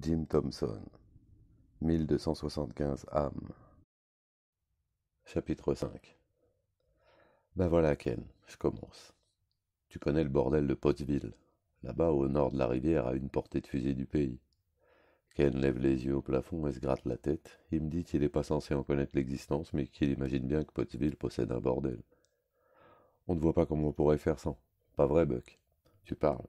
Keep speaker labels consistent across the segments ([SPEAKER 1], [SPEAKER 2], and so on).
[SPEAKER 1] Jim Thompson 1275 âmes Chapitre 5 Ben voilà Ken, je commence. Tu connais le bordel de Pottsville, là-bas au nord de la rivière à une portée de fusil du pays. Ken lève les yeux au plafond et se gratte la tête. Il me dit qu'il n'est pas censé en connaître l'existence, mais qu'il imagine bien que Pottsville possède un bordel. On ne voit pas comment on pourrait faire sans. Pas vrai, Buck Tu parles.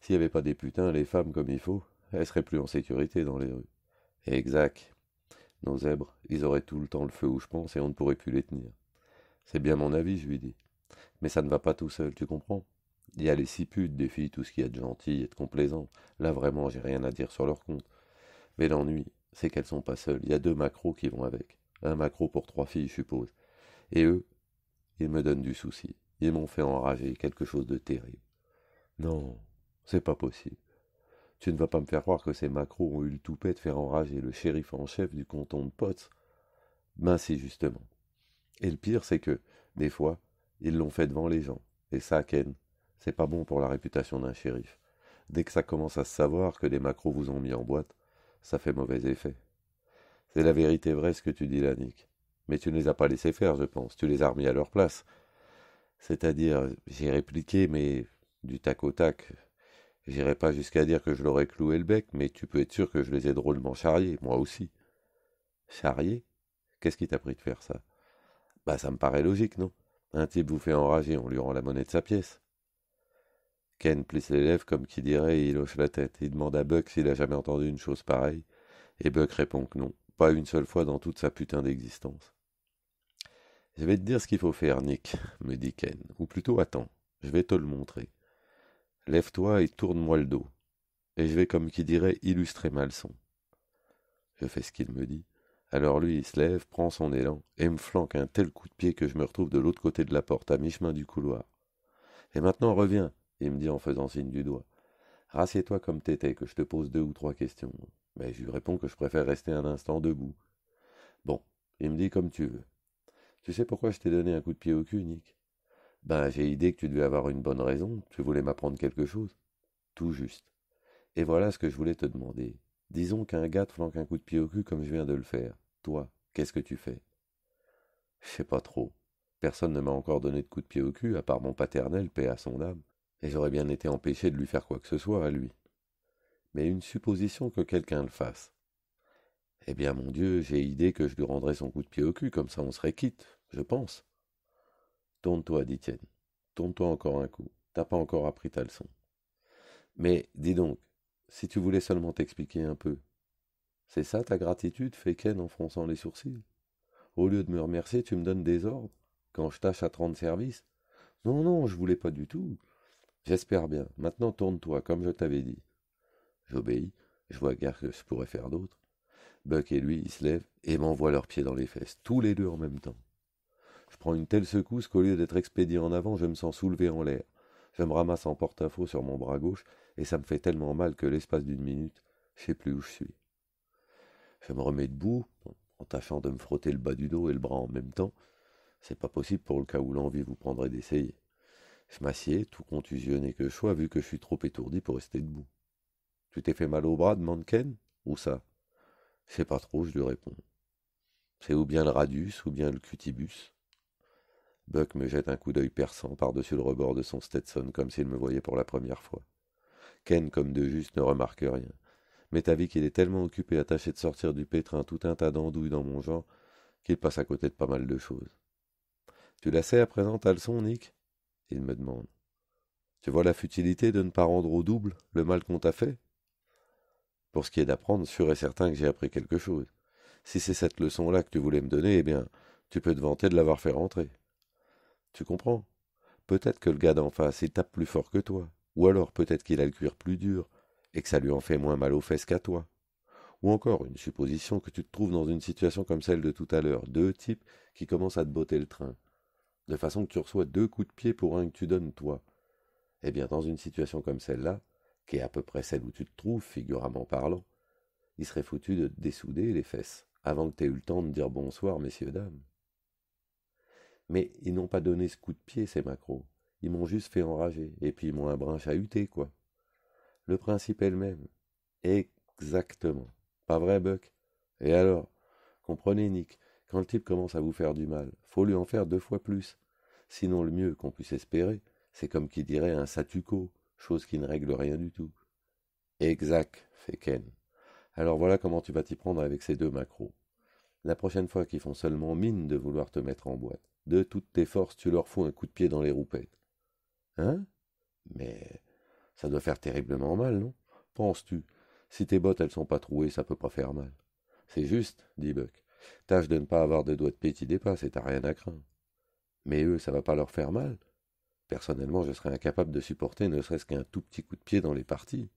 [SPEAKER 1] S'il n'y avait pas des putains, les femmes comme il faut, elles seraient plus en sécurité dans les rues. exact. Nos zèbres, ils auraient tout le temps le feu où je pense et on ne pourrait plus les tenir. C'est bien mon avis, je lui dis. Mais ça ne va pas tout seul, tu comprends Il y a les six putes des filles, tout ce qui a de gentil et de complaisant. Là, vraiment, j'ai rien à dire sur leur compte. Mais l'ennui, c'est qu'elles sont pas seules. Il y a deux macros qui vont avec. Un macro pour trois filles, je suppose. Et eux, ils me donnent du souci. Ils m'ont fait enrager quelque chose de terrible. Non, c'est pas possible. Tu ne vas pas me faire croire que ces macros ont eu le toupet de faire enrager le shérif en chef du canton de Potts. Ben si, justement. Et le pire, c'est que, des fois, ils l'ont fait devant les gens. Et ça, Ken, c'est pas bon pour la réputation d'un shérif. Dès que ça commence à se savoir que les macros vous ont mis en boîte, ça fait mauvais effet. C'est la vérité vraie ce que tu dis, Lannick. Mais tu ne les as pas laissés faire, je pense. Tu les as remis à leur place. C'est-à-dire, j'ai répliqué, mais du tac au tac, J'irai pas jusqu'à dire que je l'aurais cloué le bec, mais tu peux être sûr que je les ai drôlement charriés, moi aussi. Charriés Qu'est-ce qui t'a pris de faire ça Bah, ça me paraît logique, non Un type vous fait enrager, on lui rend la monnaie de sa pièce. Ken plisse les lèvres comme qui dirait et il hoche la tête. Il demande à Buck s'il a jamais entendu une chose pareille, et Buck répond que non, pas une seule fois dans toute sa putain d'existence. Je vais te dire ce qu'il faut faire, Nick, me dit Ken, ou plutôt attends, je vais te le montrer. Lève-toi et tourne-moi le dos. Et je vais, comme qui dirait, illustrer ma leçon. Je fais ce qu'il me dit. Alors lui, il se lève, prend son élan, et me flanque un tel coup de pied que je me retrouve de l'autre côté de la porte, à mi-chemin du couloir. Et maintenant, reviens, il me dit en faisant signe du doigt. Rassieds-toi comme t'étais, que je te pose deux ou trois questions. Mais je lui réponds que je préfère rester un instant debout. Bon, il me dit comme tu veux. Tu sais pourquoi je t'ai donné un coup de pied au cul, Nick ben, j'ai idée que tu devais avoir une bonne raison, tu voulais m'apprendre quelque chose. Tout juste. Et voilà ce que je voulais te demander. Disons qu'un gars te flanque un coup de pied au cul comme je viens de le faire. Toi, qu'est-ce que tu fais Je sais pas trop. Personne ne m'a encore donné de coup de pied au cul, à part mon paternel, paix à son âme, et j'aurais bien été empêché de lui faire quoi que ce soit à lui. Mais une supposition que quelqu'un le fasse. Eh bien, mon Dieu, j'ai idée que je lui rendrais son coup de pied au cul, comme ça on serait quitte, je pense. Tourne-toi, dit Tienne. Tourne-toi encore un coup. T'as pas encore appris ta leçon. Mais dis donc, si tu voulais seulement t'expliquer un peu. C'est ça ta gratitude, fait Ken en fronçant les sourcils. Au lieu de me remercier, tu me donnes des ordres, quand je tâche à te rendre service. Non, non, je voulais pas du tout. J'espère bien. Maintenant tourne-toi, comme je t'avais dit. J'obéis, je vois guère que je pourrais faire d'autre. Buck et lui, ils se lèvent et m'envoient leurs pieds dans les fesses, tous les deux en même temps. Je prends une telle secousse qu'au lieu d'être expédié en avant, je me sens soulevé en l'air. Je me ramasse en porte-à-faux sur mon bras gauche, et ça me fait tellement mal que l'espace d'une minute, je sais plus où je suis. Je me remets debout, en tâchant de me frotter le bas du dos et le bras en même temps. C'est pas possible pour le cas où l'envie vous prendrait d'essayer. Je m'assieds, tout contusionné que je sois, vu que je suis trop étourdi pour rester debout. Tu t'es fait mal au bras, demande Ken ou ça Je sais pas trop, je lui réponds. C'est ou bien le radius, ou bien le cutibus. Buck me jette un coup d'œil perçant par-dessus le rebord de son Stetson comme s'il me voyait pour la première fois. Ken, comme de juste, ne remarque rien. M'est vu qu'il est tellement occupé à tâcher de sortir du pétrin tout un tas d'andouilles dans mon genre qu'il passe à côté de pas mal de choses. Tu la sais à présent ta leçon, Nick Il me demande. Tu vois la futilité de ne pas rendre au double le mal qu'on t'a fait Pour ce qui est d'apprendre, sûr et certain que j'ai appris quelque chose. Si c'est cette leçon-là que tu voulais me donner, eh bien, tu peux te vanter de l'avoir fait rentrer. Tu comprends Peut-être que le gars d'en face, il tape plus fort que toi. Ou alors peut-être qu'il a le cuir plus dur et que ça lui en fait moins mal aux fesses qu'à toi. Ou encore, une supposition que tu te trouves dans une situation comme celle de tout à l'heure, deux types qui commencent à te botter le train, de façon que tu reçois deux coups de pied pour un que tu donnes toi. Eh bien, dans une situation comme celle-là, qui est à peu près celle où tu te trouves, figuramment parlant, il serait foutu de te dessouder les fesses, avant que tu aies eu le temps de dire bonsoir, messieurs, dames. Mais ils n'ont pas donné ce coup de pied, ces macros. Ils m'ont juste fait enrager, et puis ils m'ont un brin chahuté, quoi. Le principe est le même. Exactement. Pas vrai, Buck Et alors Comprenez, Nick, quand le type commence à vous faire du mal, faut lui en faire deux fois plus. Sinon, le mieux qu'on puisse espérer, c'est comme qui dirait un satuco, chose qui ne règle rien du tout. Exact, fait Ken. Alors voilà comment tu vas t'y prendre avec ces deux macros. La prochaine fois qu'ils font seulement mine de vouloir te mettre en boîte, de toutes tes forces, tu leur fous un coup de pied dans les roupettes. Hein Mais ça doit faire terriblement mal, non Penses-tu Si tes bottes, elles sont pas trouées, ça peut pas faire mal. C'est juste, dit Buck. Tâche de ne pas avoir de doigts de petit dépasse, et t'as rien à craindre. Mais eux, ça va pas leur faire mal Personnellement, je serais incapable de supporter ne serait-ce qu'un tout petit coup de pied dans les parties.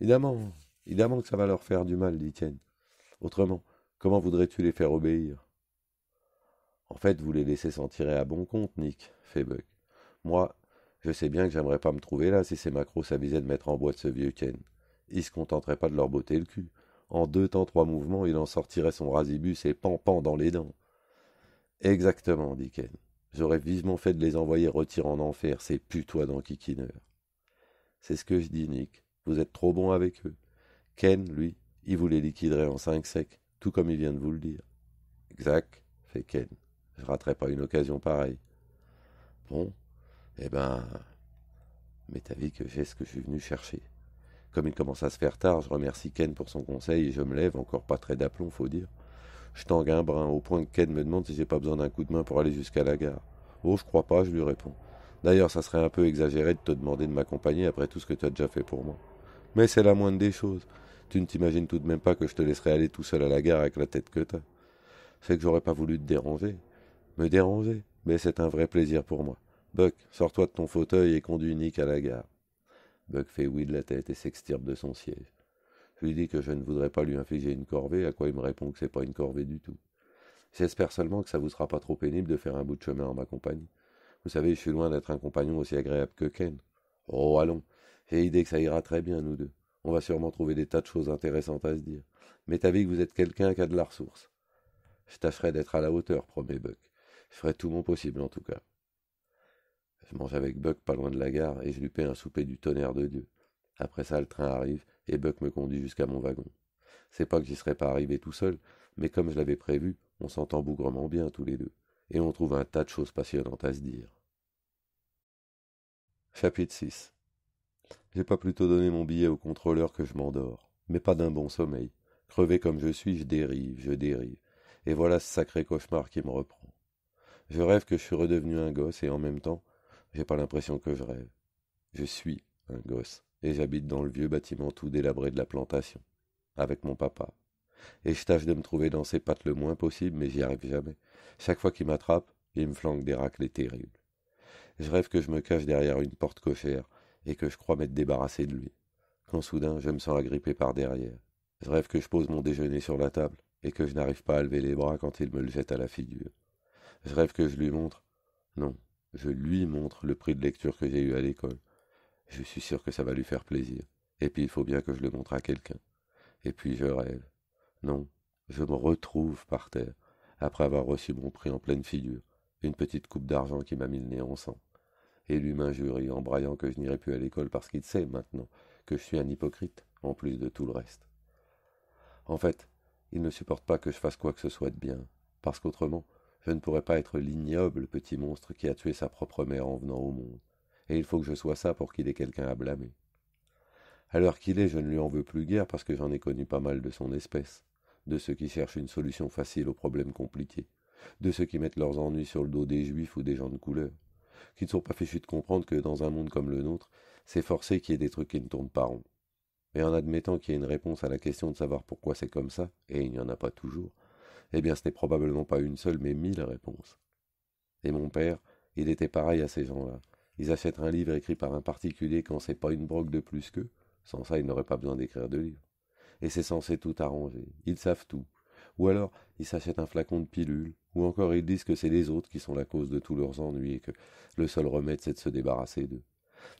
[SPEAKER 1] Évidemment, évidemment que ça va leur faire du mal, dit Tienne. Autrement, comment voudrais-tu les faire obéir en fait, vous les laissez s'en tirer à bon compte, Nick, fait Buck. Moi, je sais bien que j'aimerais pas me trouver là si ces macros s'avisaient de mettre en boîte ce vieux Ken. Ils se contenteraient pas de leur botter le cul. En deux temps, trois mouvements, il en sortirait son rasibus et pan dans les dents. Exactement, dit Ken. J'aurais vivement fait de les envoyer retirer en enfer, ces putois d'enquiquineurs. C'est ce que je dis, Nick. Vous êtes trop bon avec eux. Ken, lui, il vous les liquiderait en cinq secs, tout comme il vient de vous le dire. Exact, fait Ken. Je raterai pas une occasion pareille. Bon, eh ben, m'est avis que j'ai ce que je suis venu chercher. Comme il commence à se faire tard, je remercie Ken pour son conseil et je me lève, encore pas très d'aplomb, faut dire. Je tangue un brin, au point que Ken me demande si j'ai pas besoin d'un coup de main pour aller jusqu'à la gare. Oh, je crois pas, je lui réponds. D'ailleurs, ça serait un peu exagéré de te demander de m'accompagner après tout ce que tu as déjà fait pour moi. Mais c'est la moindre des choses. Tu ne t'imagines tout de même pas que je te laisserais aller tout seul à la gare avec la tête que t'as. C'est que j'aurais pas voulu te déranger. Me déranger, mais c'est un vrai plaisir pour moi. Buck, sors-toi de ton fauteuil et conduis Nick à la gare. Buck fait oui de la tête et s'extirpe de son siège. Je lui dis que je ne voudrais pas lui infliger une corvée, à quoi il me répond que c'est pas une corvée du tout. J'espère seulement que ça vous sera pas trop pénible de faire un bout de chemin en ma compagnie. Vous savez, je suis loin d'être un compagnon aussi agréable que Ken. Oh, allons, j'ai idée que ça ira très bien, nous deux. On va sûrement trouver des tas de choses intéressantes à se dire. Mais t'as vu que vous êtes quelqu'un qui a de la ressource. Je tâcherai d'être à la hauteur, promet Buck. Je ferai tout mon possible en tout cas. Je mange avec Buck pas loin de la gare et je lui paie un souper du tonnerre de Dieu. Après ça, le train arrive et Buck me conduit jusqu'à mon wagon. C'est pas que j'y serais pas arrivé tout seul, mais comme je l'avais prévu, on s'entend bougrement bien tous les deux, et on trouve un tas de choses passionnantes à se dire. Chapitre 6 J'ai pas plutôt donné mon billet au contrôleur que je m'endors, mais pas d'un bon sommeil. Crevé comme je suis, je dérive, je dérive, et voilà ce sacré cauchemar qui me reprend. Je rêve que je suis redevenu un gosse et en même temps, j'ai pas l'impression que je rêve. Je suis un gosse et j'habite dans le vieux bâtiment tout délabré de la plantation, avec mon papa. Et je tâche de me trouver dans ses pattes le moins possible, mais j'y arrive jamais. Chaque fois qu'il m'attrape, il me flanque des raclés terribles. Je rêve que je me cache derrière une porte cochère et que je crois m'être débarrassé de lui. Quand soudain, je me sens agrippé par derrière. Je rêve que je pose mon déjeuner sur la table et que je n'arrive pas à lever les bras quand il me le jette à la figure. Je rêve que je lui montre. Non, je lui montre le prix de lecture que j'ai eu à l'école. Je suis sûr que ça va lui faire plaisir. Et puis il faut bien que je le montre à quelqu'un. Et puis je rêve. Non, je me retrouve par terre, après avoir reçu mon prix en pleine figure, une petite coupe d'argent qui m'a mis le nez en sang. Et lui m'injurie en braillant que je n'irai plus à l'école parce qu'il sait maintenant que je suis un hypocrite, en plus de tout le reste. En fait, il ne supporte pas que je fasse quoi que ce soit de bien, parce qu'autrement, je ne pourrais pas être l'ignoble petit monstre qui a tué sa propre mère en venant au monde, et il faut que je sois ça pour qu'il ait quelqu'un à blâmer. Alors qu'il est, je ne lui en veux plus guère parce que j'en ai connu pas mal de son espèce, de ceux qui cherchent une solution facile aux problèmes compliqués, de ceux qui mettent leurs ennuis sur le dos des juifs ou des gens de couleur, qui ne sont pas fichus de comprendre que dans un monde comme le nôtre, c'est forcé qu'il y ait des trucs qui ne tournent pas rond. Mais en admettant qu'il y ait une réponse à la question de savoir pourquoi c'est comme ça, et il n'y en a pas toujours, eh bien, ce n'est probablement pas une seule, mais mille réponses. Et mon père, il était pareil à ces gens-là. Ils achètent un livre écrit par un particulier quand c'est pas une brogue de plus qu'eux. Sans ça, ils n'auraient pas besoin d'écrire de livres. Et c'est censé tout arranger. Ils savent tout. Ou alors, ils s'achètent un flacon de pilules. Ou encore, ils disent que c'est les autres qui sont la cause de tous leurs ennuis et que le seul remède, c'est de se débarrasser d'eux.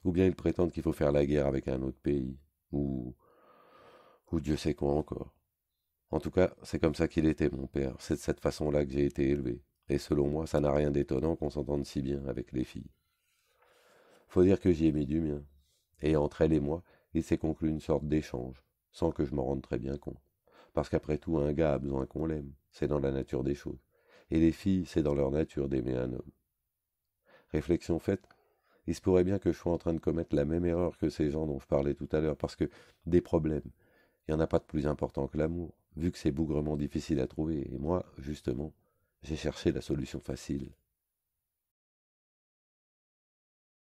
[SPEAKER 1] Ou bien ils prétendent qu'il faut faire la guerre avec un autre pays. Ou. Ou Dieu sait quoi encore. En tout cas, c'est comme ça qu'il était, mon père. C'est de cette façon-là que j'ai été élevé. Et selon moi, ça n'a rien d'étonnant qu'on s'entende si bien avec les filles. Faut dire que j'y ai mis du mien. Et entre elle et moi, il s'est conclu une sorte d'échange, sans que je m'en rende très bien compte. Parce qu'après tout, un gars a besoin qu'on l'aime. C'est dans la nature des choses. Et les filles, c'est dans leur nature d'aimer un homme. Réflexion faite, il se pourrait bien que je sois en train de commettre la même erreur que ces gens dont je parlais tout à l'heure, parce que des problèmes, il n'y en a pas de plus important que l'amour vu que c'est bougrement difficile à trouver. Et moi, justement, j'ai cherché la solution facile.